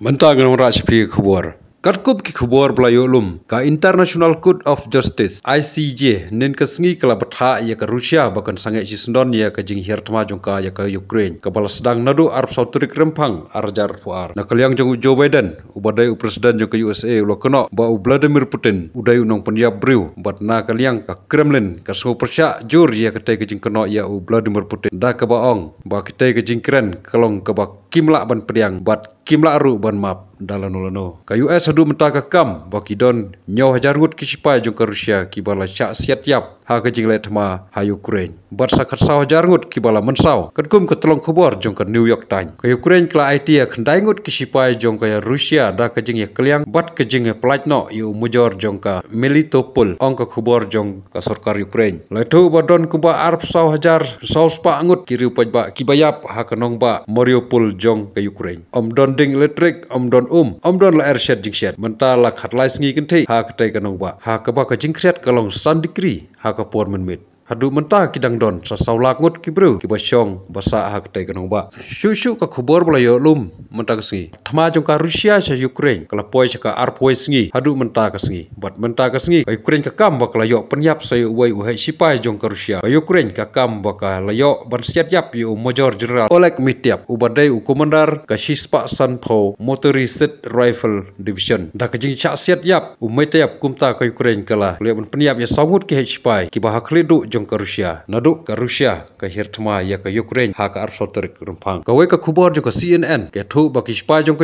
mentang dengan orang HP keluar. Katkup ki khubor blayo lum ka International Court of Justice ICJ nen ka sngi kala patha ya ka Russia bakan sangai chi sundon ya ka jing hier thma jong ka ya ka Ukraine ka bal sdang nadu arab sauturi krempang arjar fuar na kalyang jong Joe Biden ubadai u president jong ka USA lo kono ba u Vladimir Putin udai u nong pandia briu bat na kalyang ka Kremlin ka so persya jur ya ka te ka jing kono ya u Vladimir Putin da ka ba ong ba ka te ka jing kren kalong ka ba kimla ban priang bat kimla ru ban map dalam nolo no. Ka US adu menta kam bakidon nyoh jarut ki sipai jong ka Rusia ki bala siat tiap ha gajiglet ma ha ukraine barsa kharsa hajar ngut kibala mansao kadkum ka tlong khobor jong ka new york times ka ukraine kla idea a ya khandai ngut ki sipai jong ka russia da ka jing ya kliang bat ka jing e ya plaj yu mujor jong ka melitopol ong ka khobor jong ka sarkar ukraine laithu badon ku ba arf sau hajar saus pa ngut ki ru pajba ki bayap ha ka nong ba mariupol jong ke ukraine om don ding electric om don um om don la ershet jing shet menta la khatlai singi kinthi ha ka tai ka nong ba ha ka ba ka jing khret ka long sandikri ha ก็ปวดมันมิด hadu mentah kidang don sa saulak ngut kibru kibasyong basa hak te kenong ba syu ka khubor bla yo lum mentah kasngi thama jong ka rusia sa ukraine kala poy sa ka arpoy sngi hadu mentah kasngi bat mentah kasngi ka ukraine ka kam ba kala yo penyap sa uai uai sipai jong ka rusia ka ukraine ka kam ba ka la yo ban siap yap yo major general oleg mitiap u badai u komandar ka sispa san motorized rifle division da ka jing cha siap yap u mai kumta ka ukraine kala le ban penyap ya sangut ke hipai ki ba khledu chung ka Naduk nadu ka Russia ka ya ka Ukraine ha ka arsotor rumphang ka we ka khubor jo ka CNN ke thu ba ki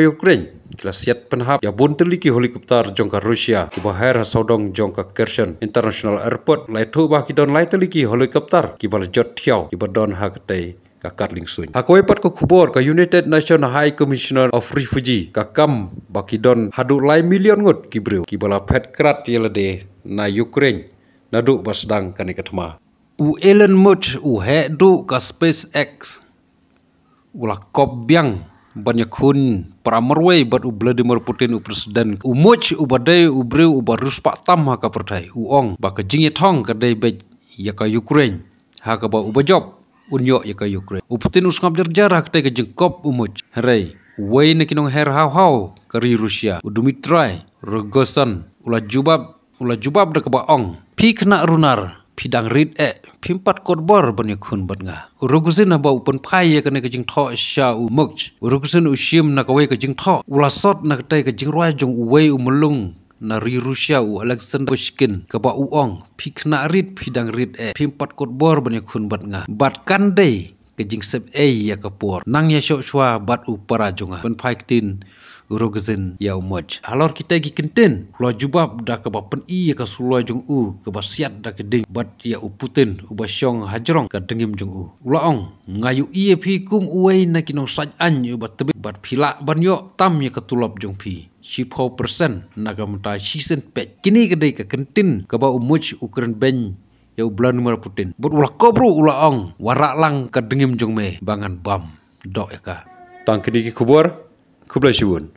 Ukraine kila siat penhap ya buntuli ki helicopter jo ka Russia ki ba her sodong jo ka International Airport la thu ba ki don laiteli ki helicopter ki jot thiao ki ba don ha ka tei ka karling suin ha pat ko khubor ka united Nations high commissioner of refugee ka kam baki hadu lai million ngot ki kibala ki bala krat yelade na ukraine nadu basdang kanikatma u Elon Musk u hek du ke SpaceX u la kop biang banya kun para merwei bat u Vladimir Putin u presiden u Musk u badai u breu u barus pak tam ha ka pertai u ong ba ke jingi thong ke dai be ya ka Ukraine ha ka ba u bajop u nyok ya ka Ukraine u Putin u skap jar jar ha ke jing kop u Musk rei wei ne kinong her hau hau ke ri Rusia u Dmitry Rogozin u la jubab u la jubab de ka ba ong pik na runar พี่ดังริดเอพิมพ์ปัดกดบอร์บนยคุณบัดงารุกซินบอุปนไพยกันในกจิงทอชาอุมกจรุกซินอุชิมนักเวกจิงทออุลาซอดนักไตกจิงรวยจงอุเวอุมลุงนารีรุชาอุอเล็กซานเดอร์ชกินกับอุอองพิคนาริดพี่ดังริดเอพิมพ์ปัดกดบอร์บนยคุณบัดงาบัดกันได้กจิงเซบเอยกับปวดนังยาโชชวบัดอุปราจงะเป็นไพติน rogzen ya moj alor kita gi kenten lo juba dak ba pen i ka sulo jung u ke ba siat dak ding bat ya u puten u ba syong hajrong ka dengim jung u ula ong ngayu iya phi kum uai na kino saj an yu ba tebi bat phila ban yo tam ye ka tulap jung pi. si persen na ka muta si sen kini ke de ka kenten ka ba u u kren ben ya ublan blan mar puten ula kobru ula ong warak lang ka dengim jung me bangan bam dok ya ka tang kini ki kubur Kublai Schibun.